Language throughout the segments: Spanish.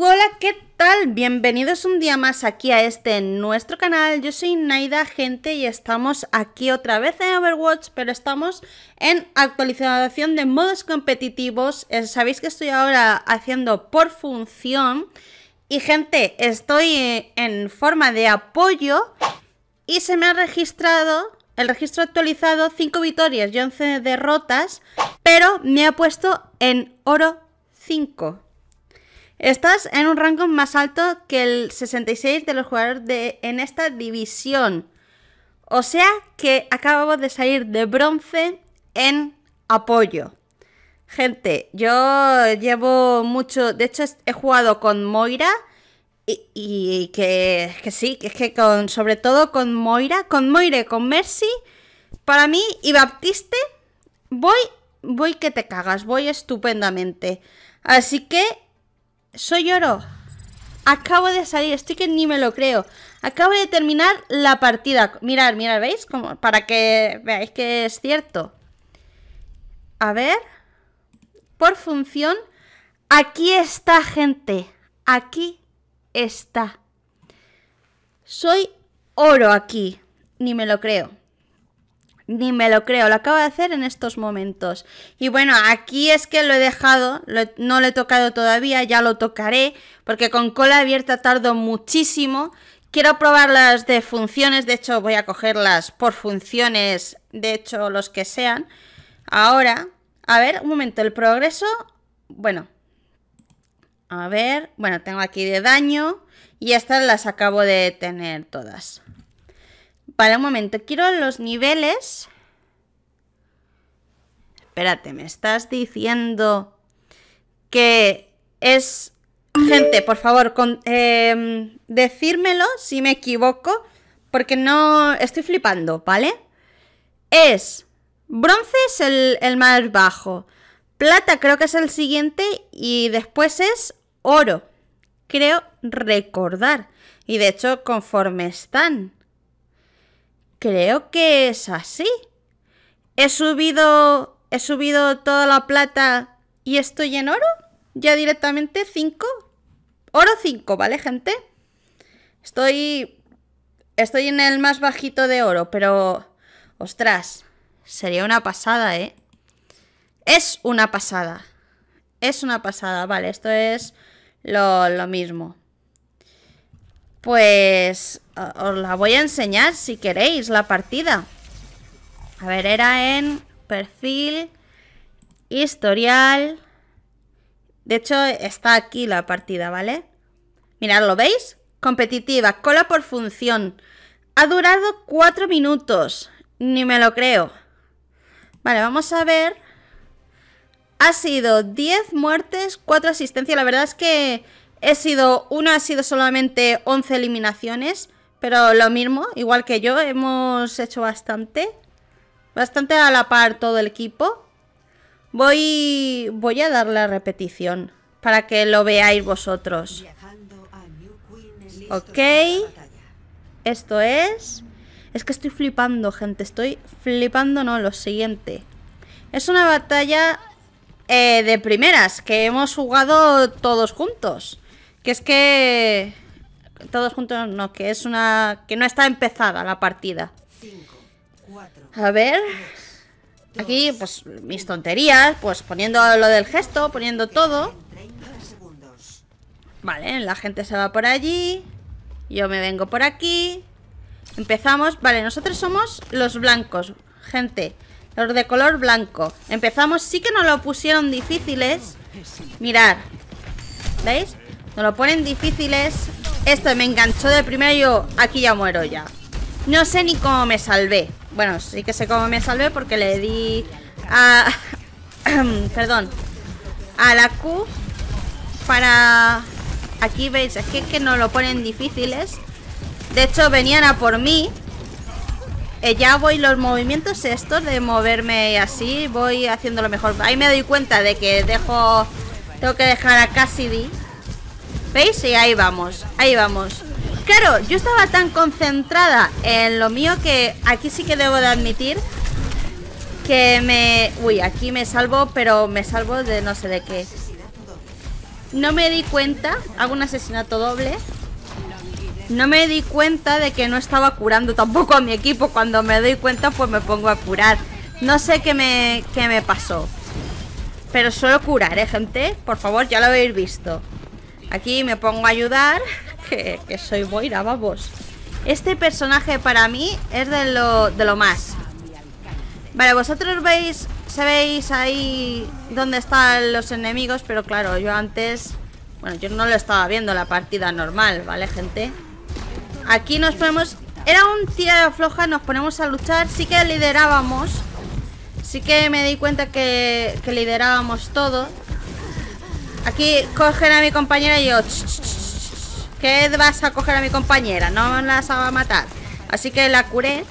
Hola, ¿qué tal? Bienvenidos un día más aquí a este nuestro canal. Yo soy Naida Gente y estamos aquí otra vez en Overwatch, pero estamos en actualización de modos competitivos. Eh, sabéis que estoy ahora haciendo por función. Y gente, estoy en forma de apoyo y se me ha registrado el registro actualizado 5 victorias y 11 derrotas, pero me ha puesto en oro 5. Estás en un rango más alto que el 66 de los jugadores de, en esta división. O sea que acabamos de salir de bronce en apoyo. Gente, yo llevo mucho... De hecho, he jugado con Moira y, que, que, sí, que es que con, sobre todo con Moira, con Moira, con Mercy, para mí y Baptiste, voy, voy que te cagas, voy estupendamente. Así que soy oro. Acabo de salir, estoy que ni me lo creo. Acabo de terminar la partida. Mirad, mirad, ¿veis? Como para que veáis que es cierto. A ver. Por función. Aquí está, gente. Aquí está. Soy oro aquí. Ni me lo creo. Ni me lo creo, lo acabo de hacer en estos momentos. Y bueno, aquí es que lo he dejado, no lo he tocado todavía, ya lo tocaré, porque con cola abierta tardo muchísimo. Quiero probar las de funciones, de hecho voy a cogerlas por funciones, de hecho los que sean. Ahora, a ver, un momento, el progreso, bueno, a ver, bueno, tengo aquí de daño y estas las acabo de tener todas. Para un momento, quiero los niveles. Espérate, me estás diciendo que es... Gente, por favor, em, decírmelo si me equivoco, porque no estoy flipando, ¿vale? Es... Bronce es el, el más bajo. Plata creo que es el siguiente y después es oro. Creo recordar. Y de hecho, conforme están. Creo que es así. He subido. He subido toda la plata y estoy en oro. Ya directamente 5. Oro 5, ¿vale, gente? Estoy. Estoy en el más bajito de oro, pero. Ostras, sería una pasada, ¿eh? Es una pasada. Es una pasada, vale, esto es lo, lo mismo. Pues eh, os la voy a enseñar si queréis la partida. A ver, era en perfil, historial. De hecho, está aquí la partida, ¿vale? Mirad, ¿lo veis? Competitiva, cola por función. Ha durado cuatro minutos. Ni me lo creo. Vale, vamos a ver. Ha sido 10 muertes, 4 asistencias. La verdad es que he sido... Una ha sido solamente 11 eliminaciones. Pero lo mismo, igual que yo, hemos hecho bastante. Bastante a la par todo el equipo. Voy, voy a dar la repetición para que lo veáis vosotros. Ok. Esto es... Es que estoy flipando, gente. Estoy flipando, no, lo siguiente. Es una batalla eh, de primeras que hemos jugado todos juntos. Que es que todos juntos no, que es una... que no está empezada la partida. A ver... Aquí, pues, mis tonterías, pues poniendo lo del gesto, poniendo todo. Vale, la gente se va por allí. Yo me vengo por aquí. Empezamos. Vale, nosotros somos los blancos, gente. Los de color blanco. Empezamos. Sí que nos lo pusieron difíciles. Mirad. ¿Veis? Nos lo ponen difíciles. Esto me enganchó de primero yo aquí ya muero ya. No sé ni cómo me salvé. Bueno, sí que sé cómo me salvé porque le di a... perdón. A la Q para... Aquí veis, es que, que nos lo ponen difíciles. De hecho, venían a por mí. Eh, ya voy los movimientos estos de moverme así, voy haciendo lo mejor. Ahí me doy cuenta de que dejo... Tengo que dejar a Cassidy ¿Veis? Y ahí vamos, ahí vamos Claro, yo estaba tan concentrada en lo mío que aquí sí que debo de admitir Que me... Uy, aquí me salvo, pero me salvo de no sé de qué No me di cuenta, hago un asesinato doble no me di cuenta de que no estaba curando tampoco a mi equipo. Cuando me doy cuenta, pues me pongo a curar. No sé qué me, me pasó. Pero suelo curar, ¿eh, gente? Por favor, ya lo habéis visto. Aquí me pongo a ayudar, que, soy boira, vamos. Este personaje para mí es de lo, más. Vale, vosotros veis, sabéis ahí dónde están los enemigos, pero claro, yo antes... Bueno, yo no lo estaba viendo la partida normal, ¿vale, gente? Aquí nos ponemos... Era un tira floja, nos ponemos a luchar. Sí que liderábamos. Sí que me di cuenta que, que liderábamos todo. Aquí cogen a mi compañera y yo. ¿Qué vas a coger a mi compañera? No las va a matar. Así que la curé.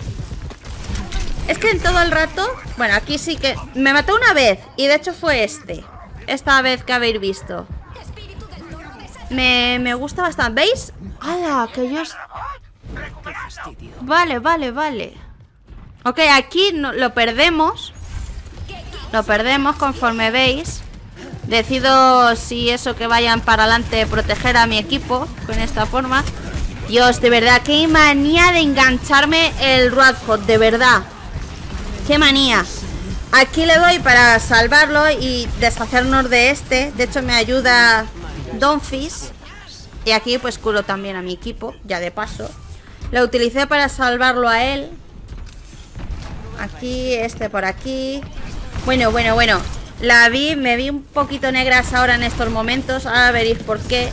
Es que en todo el rato. Bueno, aquí sí que. Me mató una vez. Y de hecho fue este. Esta vez que habéis visto. Me, me gusta bastante. ¿Veis? ¡Hala! Que yo. Vale, vale, vale. Ok, aquí no, lo perdemos. Lo perdemos conforme veis. Decido si eso que vayan para adelante proteger a mi equipo con esta forma. Dios, de verdad, qué manía de engancharme el Radhot, de verdad. Qué manía. Aquí le doy para salvarlo y deshacernos de este. De hecho, me ayuda Donfis. Y aquí pues curo también a mi equipo, ya de paso. Lo utilicé para salvarlo a él. Aquí, este por aquí. Bueno, bueno, bueno. La vi, me vi un poquito negras ahora en estos momentos. Ahora veréis por qué.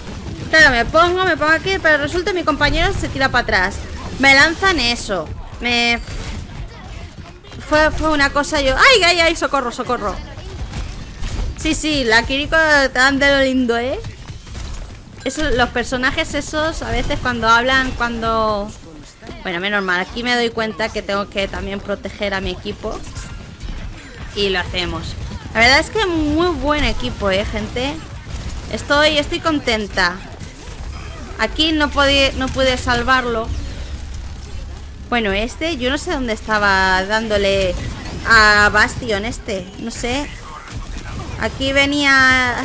Claro, me pongo, me pongo aquí, pero resulta que mi compañero se tira para atrás. Me lanzan eso. Me... Fue, una cosa yo... ¡Ay, ay, ay! ¡Socorro, socorro! Sí, sí, la Kiriko tan de lo lindo, ¿eh? los personajes esos, a veces cuando hablan, cuando... Bueno, menos mal, aquí me doy cuenta que tengo que también proteger a mi equipo. Y lo hacemos. La verdad es que muy buen equipo, eh, gente. Estoy, estoy contenta. Aquí no, pude, no pude salvarlo. Bueno, este, yo no sé dónde estaba dándole a Bastion este. No sé. Aquí venía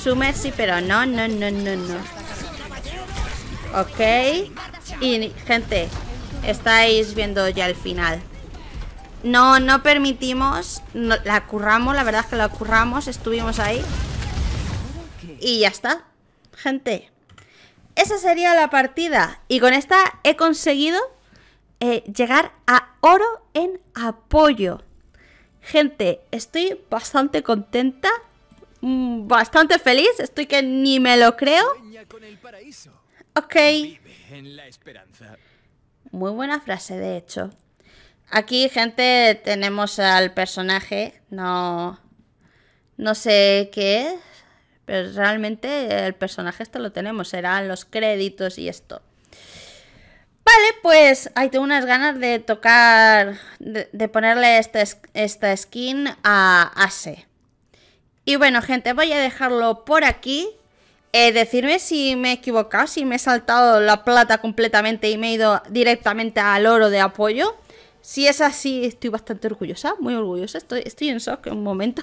su sí pero no, no, no, no, no. Ok. Y gente, estáis viendo ya el final. No, no permitimos La curramos, la verdad es que la curramos Estuvimos ahí Y ya está, gente Esa sería la partida Y con esta he conseguido eh, Llegar a oro en apoyo Gente, estoy bastante contenta mm, Bastante feliz Estoy que ni me lo creo Ok Muy buena frase, de hecho Aquí, gente, tenemos al personaje. No. No sé qué es. Pero realmente el personaje esto lo tenemos. Serán los créditos y esto. Vale, pues ahí tengo unas ganas de tocar. De, ponerle esta, esta skin a Ase. Y bueno, gente, voy a dejarlo por aquí. Eh, decirme si me he equivocado, si me he saltado la plata completamente y me he ido directamente al oro de apoyo. Si es así, estoy bastante orgullosa, muy orgullosa. Estoy, estoy en shock un momento.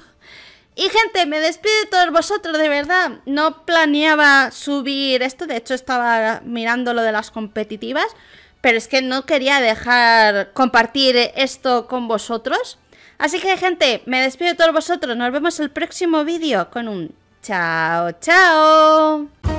Y gente, me despido de todos vosotros, de verdad. No planeaba subir esto, de hecho estaba mirando lo de las competitivas, pero es que no quería dejar compartir esto con vosotros. Así que gente, me despido de todos vosotros. Nos vemos el próximo vídeo con un chao, chao.